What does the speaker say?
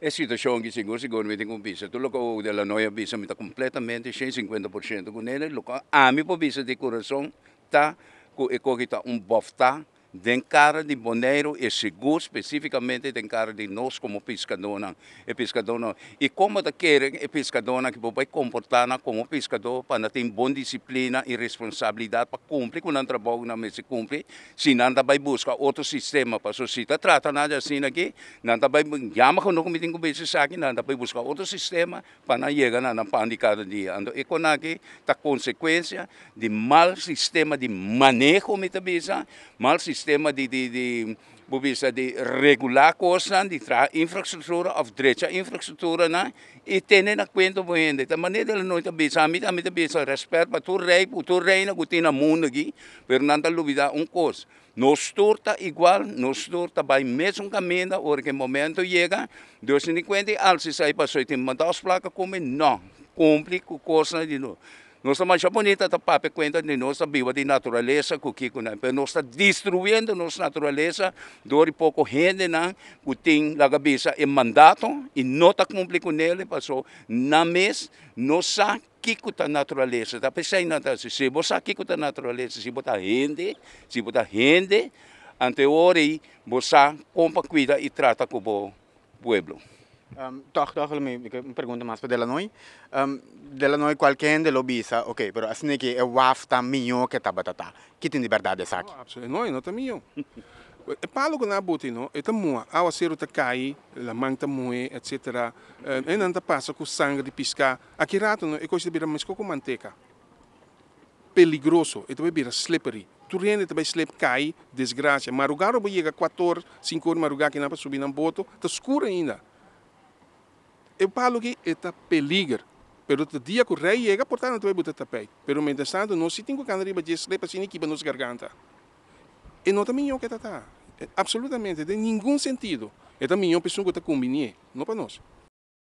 è situazione che sicuro tem con Pisa. Tu lo che della noia Pisa mi sta completamente 150% com ele, lo che ami per Pisa de coração, tá, e co che sta tá, un bofta, tem cara de boneiro e seguro especificamente tem cara de nós como pescadona e pescadona e como daquele querem e pescadona que vai comportar como pescador para ter boa disciplina e responsabilidade para cumprir com o trabalho na se cumpre se não vai buscar outro sistema para sociedade trata nada é assim aqui não vai chama quando como tem que pensar aqui não vai buscar outro sistema para não chegar na de cada dia ando e com aqui tá consequência de mal sistema de manejo metabiza mal sistema sistema die, die, die, die, de regular coisas, de die infraestrutura, of dredge infraestrutura Na, e tende na kwento mo hindi. Ta mané dela noite a bisa, amit amit a bisa, respeito para tu rei, para tu rei na gutina mundo aqui, pero nanta luvida um cos. Nos turta igual, nos turta vai mesmo caminho, hora que o momento chega, 2050, al se sai para 82 placas como não, cumpre com coisa de novo nossa mancha bonita tapa tá cuenta de nossa viva de natureza, que nós nos destruindo nossa natureza dor e pouco gente na, que tem la cabeça en mandato e não está cumprindo con ele passou na mes, não sabe kikuta naturaleza. Tá pensando na se você kikuta natureza se botar rende, se botar rende, anteori você compra cuida e trata com o povo. Um, ehm, toch, toch, ik pergunto mais della noi. Um, della noi de lobisa, ok, pero assim que é wafta minho que tá batata. Que tem liberdade sabe? Oh, absolutamente, noi não tá minho. E palo que na buti, no, e tá mua, ao ser tá cai, la mãe tá mue, etc. Ehm, e não tá passa com sangue di pisca. Aqui rato, no, e coisa de bira mesco com manteca. Peligroso, e também bira slippery. Tu rende também slip cai, desgraça. Marugar, eu vou chegar 14, 5 horas, marugar que não para subir boto, tá escuro ainda. Eu falo que está peligro. Pero o dia que o rei chega, portanto, vai é botar tapete. Mas, no entanto, nós se temos que andar para dizer, para assim, nos para garganta. E não é também o que está. Absolutamente, de nenhum sentido. É também uma pessoa que está combinando, não para nós.